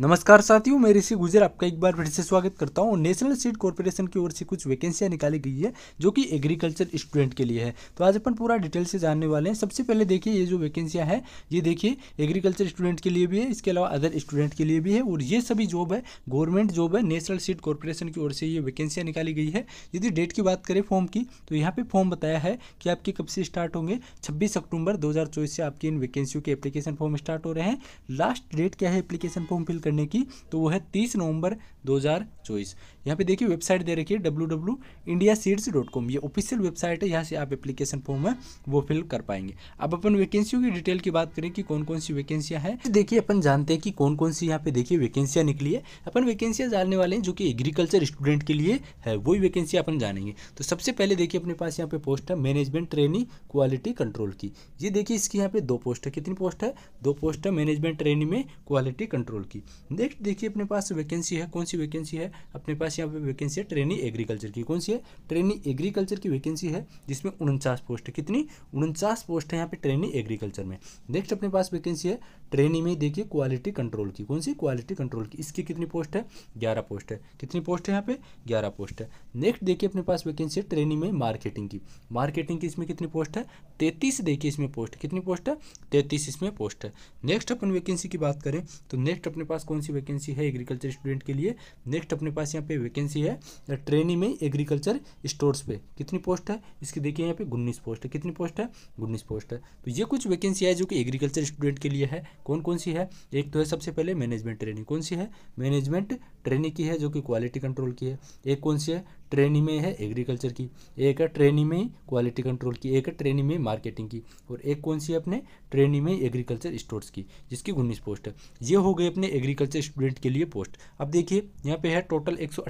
नमस्कार साथियों मैं ऋषि गुजर आपका एक बार फिर से स्वागत करता हूँ नेशनल सीड कॉरपोरेशन की ओर से कुछ वैकेंसियाँ निकाली गई है जो कि एग्रीकल्चर स्टूडेंट के लिए है तो आज अपन पूरा डिटेल से जानने वाले हैं सबसे पहले देखिए ये जो वैकेंसियाँ हैं ये देखिए एग्रीकल्चर स्टूडेंट के लिए भी है इसके अलावा अदर स्टूडेंट के लिए भी है और ये सभी जॉब है गवर्नमेंट जॉब है नेशनल सीड कॉरपोरेशन की ओर से ये वैकेंसियाँ निकाली गई है यदि डेट की बात करें फॉर्म की तो यहाँ पर फॉर्म बताया है कि आपके कब से स्टार्ट होंगे छब्बीस अक्टूबर दो से आपकी इन वैकेंसियों के एप्लीकेशन फॉर्म स्टार्ट हो रहे हैं लास्ट डेट क्या है एप्लीकेशन फॉर्म फिल करने की तो वो है तीस नवंबर 2024 यहाँ पे देखिए वेबसाइट दे रखी है W W India seeds dot com ये ऑफिशियल वेबसाइट है यहाँ से आप एप्लीकेशन फॉर्म है वो फिल कर पाएंगे अब अपन वैकेंसियों की डिटेल की बात करें कि कौन कौन सी वैकेंसियाँ हैं तो देखिए अपन जानते हैं कि कौन कौन सी यहाँ पे देखिए वैकेंसियाँ निकली है अपन वैकेंसियाँ जानने वाले हैं जो कि एग्रीकल्चर स्टूडेंट के लिए है वही वैकेंसी अपन जानेंगे तो सबसे पहले देखिए अपने पास यहाँ पे पोस्ट है मैनेजमेंट ट्रेनिंग क्वालिटी कंट्रोल की ये देखिए इसकी यहाँ पे दो पोस्ट है कितनी पोस्ट है दो पोस्ट है मैनेजमेंट ट्रेनिंग में क्वालिटी कंट्रोल की नेक्स्ट देखिए अपने पास वैकेंसी है कौन सी वैकेंसी है अपने पास पास यहाँ पे वैकेंसी है ट्रेनी एग्रीकल्चर की कौन सी है ट्रेनी एग्रीकल्चर की वैकेंसी है जिसमें उनचास पोस्ट है कितनी उनचास पोस्ट है यहाँ पे ट्रेनी एग्रीकल्चर में नेक्स्ट अपने पास वैकेंसी है ट्रेनी में देखिए क्वालिटी कंट्रोल की कौन सी क्वालिटी कंट्रोल की इसकी कितनी पोस्ट है ग्यारह पोस्ट है कितनी पोस्ट है यहाँ पे ग्यारह पोस्ट है नेक्स्ट देखिए अपने पास वैकेंसी है ट्रेनी में मार्केटिंग की मार्केटिंग की इसमें कितनी पोस्ट है तैतीस देखिए इसमें पोस्ट कितनी पोस्ट है तैतीस इसमें पोस्ट है नेक्स्ट अपन वैकेंसी की बात करें तो नेक्स्ट अपने पास कौन सी वैकेंसी है एग्रीकल्चर स्टूडेंट के लिए नेक्स्ट अपने पास यहाँ पे वैकेंसी है ट्रेनिंग में एग्रीकल्चर स्टोर्स पे कितनी पोस्ट है इसकी देखिए यहाँ पे उन्नीस पोस्ट है कितनी पोस्ट है उन्नीस पोस्ट है तो ये कुछ वैकेंसी है जो कि एग्रीकल्चर स्टूडेंट के लिए है कौन कौन सी है एक तो है सबसे पहले मैनेजमेंट ट्रेनिंग कौन सी है मैनेजमेंट ट्रेनिंग की है जो कि क्वालिटी कंट्रोल की है एक कौन सी है ट्रेनिंग में है एग्रीकल्चर की एक है ट्रेनिंग में क्वालिटी कंट्रोल की एक है ट्रेनिंग में मार्केटिंग की और एक कौन सी है अपने ट्रेनिंग में एग्रीकल्चर स्टोर्स की जिसकी उन्नीस पोस्ट है ये हो गई अपने एग्रीकल्चर स्टूडेंट के लिए पोस्ट अब देखिए यहाँ पे है टोटल एक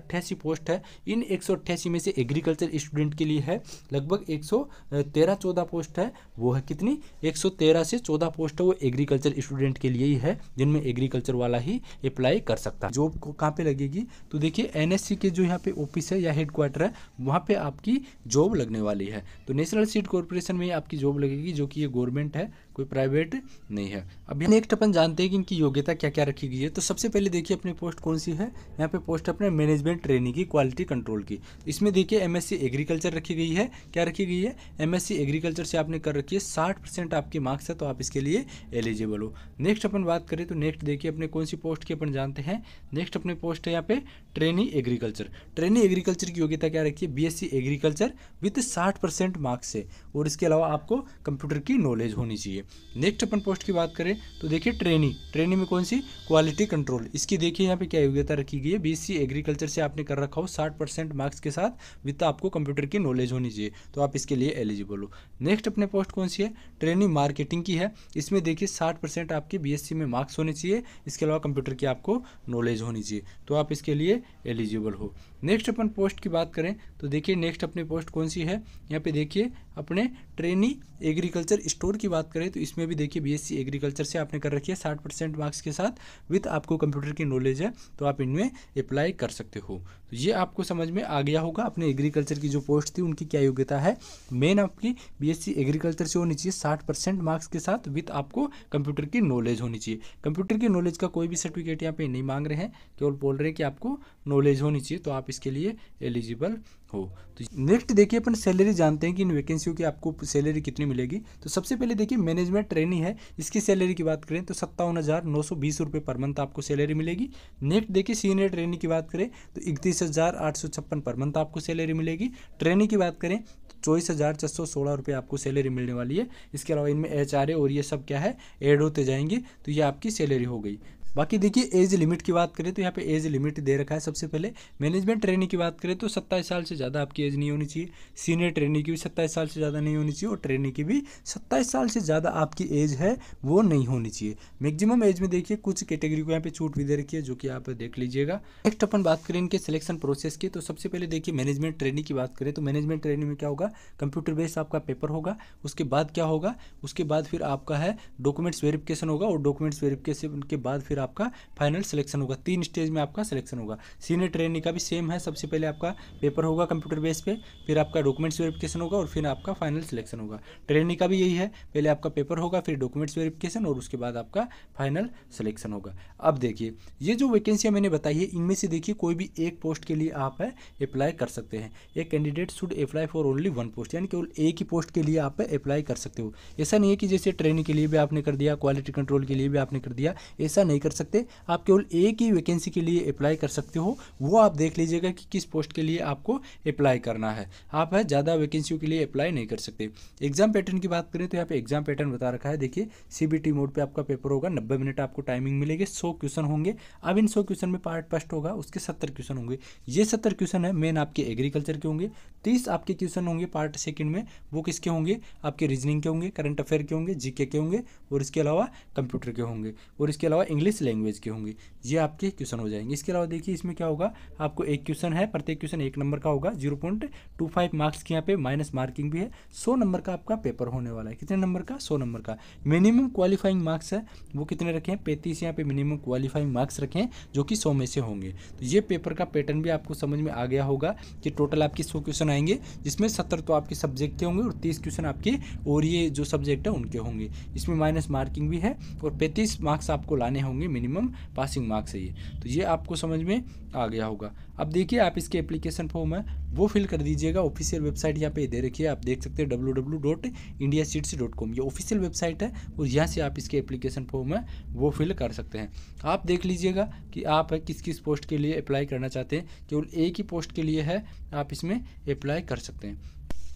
पोस्ट है इन एक में से एग्रीकल्चर स्टूडेंट के लिए है लगभग एक सौ पोस्ट है वो है कितनी एक से चौदह पोस्ट है वो एग्रीकल्चर स्टूडेंट के लिए ही है जिनमें एग्रीकल्चर वाला ही अप्लाई कर सकता है जॉब कहाँ पे लगेगी तो देखिए एन के जो यहाँ पे ऑफिस है या हेड क्वार्टर है वहाँ पर आपकी जॉब लगने वाली है तो नेशनल सीट कॉरपोरेशन में आपकी जॉब लगेगी जो कि ये गवर्नमेंट है कोई प्राइवेट नहीं है अभी नेक्स्ट तो अपन जानते हैं कि इनकी योग्यता क्या क्या रखी गई है तो सबसे पहले देखिए अपनी पोस्ट कौन सी है यहाँ पे पोस्ट अपने मैनेजमेंट ट्रेनिंग की क्वालिटी कंट्रोल की इसमें देखिए एमएससी एग्रीकल्चर रखी गई है क्या रखी गई है एमएससी एग्रीकल्चर से आपने कर रखी है साठ परसेंट आपके मार्क्स है तो आप इसके लिए एलिजिबल हो नेक्स्ट अपन बात करें तो नेक्स्ट देखिए अपने कौन सी पोस्ट की अपन जानते हैं नेक्स्ट अपने पोस्ट है यहाँ पे ट्रेनिंग एग्रीकल्चर ट्रेनिंग एग्रीकल्चर की योग्यता क्या रखी है बीएससी एग्रीकल्चर विथ साठ परसेंट मार्क्स है और इसके अलावा आपको कंप्यूटर की नॉलेज होनी चाहिए नेक्स्ट अपन पोस्ट की बात करें तो देखिए ट्रेनी ट्रेनी में कौन सी क्वालिटी कंट्रोल इसकी देखिए यहाँ पे क्या योग्यता रखी गई है बीसी एग्रीकल्चर से आपने कर रखा हो साठ परसेंट मार्क्स के साथ विद आपको कंप्यूटर की नॉलेज होनी चाहिए तो आप इसके लिए एलिजिबल हो नेक्स्ट अपने पोस्ट कौन सी है ट्रेनिंग मार्केटिंग की है इसमें देखिए साठ परसेंट आपके बी में मार्क्स होने चाहिए इसके अलावा कंप्यूटर की आपको नॉलेज होनी चाहिए तो आप इसके लिए एलिजिबल हो नेक्स्ट अपन पोस्ट की बात करें तो देखिए नेक्स्ट अपनी पोस्ट कौन सी है यहाँ पे देखिए अपने ट्रेनी एग्रीकल्चर स्टोर की बात करें तो इसमें भी देखिए बीएससी एग्रीकल्चर से आपने कर रखी है साठ परसेंट मार्क्स के साथ विथ आपको कंप्यूटर की नॉलेज है तो आप इनमें अप्लाई कर सकते हो तो ये आपको समझ में आ गया होगा अपने एग्रीकल्चर की जो पोस्ट थी उनकी क्या योग्यता है मेन आपकी बी एग्रीकल्चर से होनी चाहिए साठ परसेंट मार्क्स के साथ विथ आपको कंप्यूटर की नॉलेज होनी चाहिए कंप्यूटर की नॉलेज का कोई भी सर्टिफिकेट यहाँ पर नहीं मांग रहे हैं केवल बोल रहे हैं कि आपको नॉलेज होनी चाहिए तो आप आप इसके लिए एलिजिबल हो तो नेक्स्ट देखिए अपन सैलरी जानते हैं कि इन वैकेंसियों की आपको सैलरी कितनी मिलेगी तो सबसे पहले देखिए मैनेजमेंट ट्रेनिंग है इसकी सैलरी की बात करें तो सत्तावन हज़ार नौ सौ बीस रुपये पर मंथ आपको सैलरी मिलेगी नेक्स्ट देखिए सीनियर ट्रेनिंग की बात करें तो इकतीस हज़ार आठ सौ छप्पन पर मंथ आपको सैलरी मिलेगी ट्रेनिंग की बात करें तो चौबीस हज़ार छः सौ सोलह रुपये आपको सैलरी मिलने वाली है इसके अलावा इनमें एच और ये सब क्या है एड होते जाएंगे तो ये आपकी सैलरी हो गई बाकी देखिए एज लिमिट की बात करें तो यहाँ पे एज लिमिट दे रखा है सबसे पहले मैनेजमेंट ट्रेनिंग की बात करें तो सत्ताईस साल से ज़्यादा आपकी एज नहीं होनी चाहिए सीनियर ट्रेनिंग की भी सत्ताईस साल से ज़्यादा नहीं होनी चाहिए और ट्रेनिंग की भी सत्ताईस साल से ज़्यादा आपकी एज है वो नहीं होनी चाहिए मैक्सिमम एज में देखिए कुछ कैटेगरी को यहाँ पे छूट भी दे रखी है जो कि आप देख लीजिएगा नेक्स्ट अपन बात करें इनके सिलेक्शन प्रोसेस की तो सबसे पहले देखिए मैनेजमेंट ट्रेनिंग की बात करें तो मैनेजमेंट ट्रेनिंग में क्या होगा कंप्यूटर बेस्ड आपका पेपर होगा उसके बाद क्या होगा उसके बाद फिर आपका है डॉक्यूमेंट्स वेरिफिकेशन होगा और डॉक्यूमेंट्स वेरिफिकेशन के बाद फिर आपका फाइनल सिलेक्शन होगा तीन स्टेज में आपका सिलेक्शन होगा सीनियर ट्रेनिंग का भी सेम है सबसे पहले आपका पेपर होगा कंप्यूटर बेस पे फिर आपका डॉक्यूमेंट्स वेरिफिकेशन होगा और फिर आपका फाइनल सिलेक्शन होगा ट्रेनिंग का भी यही है पहले आपका पेपर होगा फिर डॉक्यूमेंट्स वेरिफिकेशन और उसके बाद आपका फाइनल सिलेक्शन होगा अब देखिए ये जो वैकेंसियाँ मैंने बताई है इनमें से देखिए कोई भी एक पोस्ट के लिए आप है अप्लाई कर सकते हैं a candidate should apply for only one post यानी केवल एक ही पोस्ट के लिए आप अप्लाई कर सकते हो ऐसा नहीं है कि जैसे ट्रेनिंग के लिए भी आपने कर दिया क्वालिटी कंट्रोल के लिए भी आपने कर दिया ऐसा नहीं कर सकते आप केवल एक ही वैकेंसी के लिए अप्लाई कर सकते हो वो आप देख लीजिएगा कि किस पोस्ट के लिए आपको अप्लाई करना है आप है ज़्यादा वैकेंसियों के लिए अप्लाई नहीं कर सकते एग्जाम पैटर्न की बात करें तो यहाँ पे एग्जाम पैटर्न बता रखा है देखिए सी मोड पर आपका पेपर होगा नब्बे मिनट आपको टाइमिंग मिलेगी सौ क्वेश्चन होंगे अब इन सौ क्वेश्चन में पार्ट फर्स्ट होगा उसके सत्तर क्वेश्चन होंगे ये सत्तर क्वेश्चन है मेन आपके एग्रीकल्चर के होंगे तीस आपके क्वेश्चन होंगे पार्ट सेकेंड में वो किसके होंगे आपके रीजनिंग के होंगे करंट अफेयर के होंगे जीके के होंगे और इसके अलावा कंप्यूटर के होंगे और इसके अलावा इंग्लिश लैंग्वेज के होंगे ये आपके क्वेश्चन हो जाएंगे इसके अलावा देखिए इसमें क्या होगा आपको एक क्वेश्चन है प्रत्येक क्वेश्चन एक नंबर का होगा zero point two five marks के यहाँ पे माइनस मार्किंग भी है सौ नंबर का आपका पेपर होने वाला है कितने नंबर का सौ नंबर का मिनिमम क्वालिफाइंग मार्क्स है वो कितने रखे हैं पैंतीस यहाँ पे मिनिमम क्वालिफाइंग मार्क्स रखे हैं जो कि सौ में से होंगे तो ये पेपर का पैटर्न भी आपको समझ में आ गया होगा कि टोटल आपके सौ क्वेश्चन आएंगे जिसमें सत्तर तो आपके सब्जेक्ट के होंगे और तीस क्वेश्चन आपके और ये जो सब्जेक्ट है उनके होंगे इसमें माइनस मार्किंग भी है और पैंतीस मार्क्स आपको लाने होंगे मिनिमम पासिंग मार्क्स चाहिए ये तो ये आपको समझ में आ गया होगा अब देखिए आप इसके एप्लीकेशन फॉर्म है वो फिल कर दीजिएगा ऑफिशियल वेबसाइट यहाँ पे दे रखी है आप देख सकते हैं W W dot India seats dot com ये ऑफिशियल वेबसाइट है और यहाँ से आप इसके एप्लीकेशन फॉर्म है वो फिल कर सकते हैं आप देख लीजिएगा कि आप किस किस पोस्ट के लिए अप्लाई करना चाहते हैं केवल एक ही पोस्ट के लिए है आप इसमें अप्लाई कर सकते हैं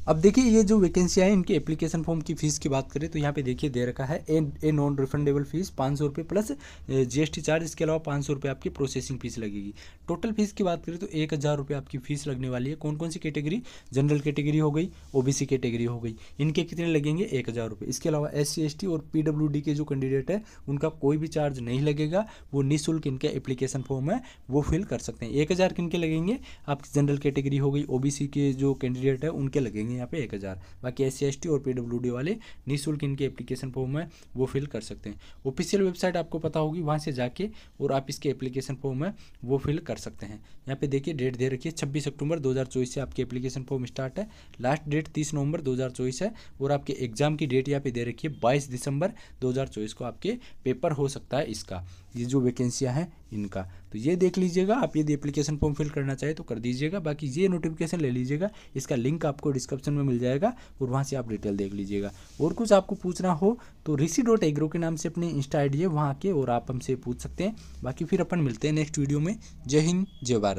अब देखिए ये जो वैकेंसी है इनके एप्लीकेशन फॉर्म की फीस की बात करें तो यहाँ पे देखिए दे रखा है A A non refundable fees पाँच सौ रुपये प्लस जीएसटी चार्ज इसके अलावा पाँच सौ रुपये आपकी प्रोसेसिंग फीस लगेगी टोटल फीस की बात करें तो एक हज़ार रुपये आपकी फीस लगने वाली है कौन कौन सी कैटेगरी जनरल कैटेगरी हो गई ओ कैटेगरी हो गई इनके कितने लगेंगे एक हज़ार रुपये इसके अलावा एस सी और पी के जो कैंडिडेट है उनका कोई भी चार्ज नहीं लगेगा वो निःशुल्क इनके एप्लीकेशन फॉर्म है वो फिल कर सकते हैं एक हज़ार के लगेंगे आपकी जनरल कैटेगरी हो गई ओ के जो कैंडिडेट है उनके लगेंगे यहाँ पे एक हज़ार बाकी एस सी और पी वाले निःशुल्क इनके एप्लीकेशन फॉर्म है वो फिल कर सकते हैं ऑफिशियल वेबसाइट आपको पता होगी वहाँ से जाके और आप इसके एप्लीकेशन फॉर्म है वो फिल कर सकते हैं यहाँ पे देखिए डेट दे रखिए छब्बीस अक्टूबर दो से आपके एप्लीकेशन फॉर्म स्टार्ट है लास्ट डेट तीस नवंबर दो है और आपके एग्जाम की डेट यहाँ पे दे रखिए बाईस दिसंबर दो को आपके पेपर हो सकता है इसका ये जो वैकेंसियाँ हैं इनका तो ये देख लीजिएगा आप यदि एप्लीकेशन फॉर्म फिल करना चाहे तो कर दीजिएगा बाकी ये नोटिफिकेशन ले लीजिएगा इसका लिंक आपको डिस्क्रिप्शन में मिल जाएगा और वहाँ से आप डिटेल देख लीजिएगा और कुछ आपको पूछना हो तो ऋषि डॉट एग्रो के नाम से अपने इंस्टा आई है वहाँ के और आप हमसे पूछ सकते हैं बाकी फिर अपन मिलते हैं नेक्स्ट वीडियो में जय हिंद जय भारत